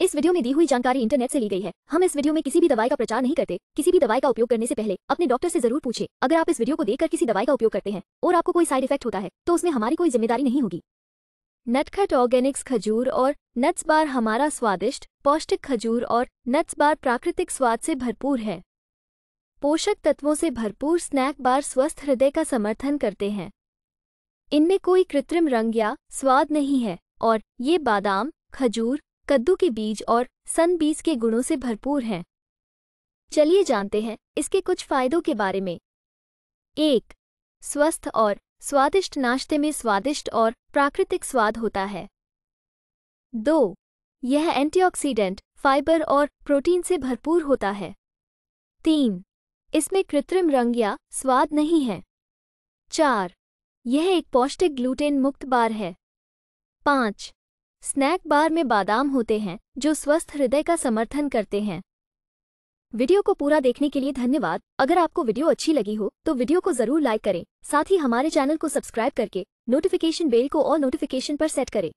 इस वीडियो में दी हुई जानकारी इंटरनेट से ली गई है हम इस वीडियो में किसी भी दवाई का प्रचार नहीं करते किसी भी दवाई का उपयोग करने से पहले अपने डॉक्टर से जरूर पूछे अगर आप इस वीडियो को देखकर किसी दवाई का उपयोग करते हैं और आपको कोई साइड इफेक्ट होता है तो उसमें हमारी कोई जिम्मेदारी नहीं होगी नटखट ऑर्गेनिक्स खजूर और नट्स बार हमारा स्वादिष्ट पौष्टिक खजूर और नट्स बार प्राकृतिक स्वाद से भरपूर है पोषक तत्वों से भरपूर स्नैक बार स्वस्थ हृदय का समर्थन करते हैं इनमें कोई कृत्रिम रंग या स्वाद नहीं है और ये बादाम खजूर कद्दू के बीज और सन बीज के गुणों से भरपूर हैं चलिए जानते हैं इसके कुछ फायदों के बारे में एक स्वस्थ और स्वादिष्ट नाश्ते में स्वादिष्ट और प्राकृतिक स्वाद होता है दो यह एंटीऑक्सीडेंट फाइबर और प्रोटीन से भरपूर होता है तीन इसमें कृत्रिम रंग या स्वाद नहीं है चार यह एक पौष्टिक ग्लूटेन मुक्त बार है पाँच स्नैक बार में बादाम होते हैं जो स्वस्थ हृदय का समर्थन करते हैं वीडियो को पूरा देखने के लिए धन्यवाद अगर आपको वीडियो अच्छी लगी हो तो वीडियो को जरूर लाइक करें साथ ही हमारे चैनल को सब्सक्राइब करके नोटिफिकेशन बेल को और नोटिफिकेशन पर सेट करें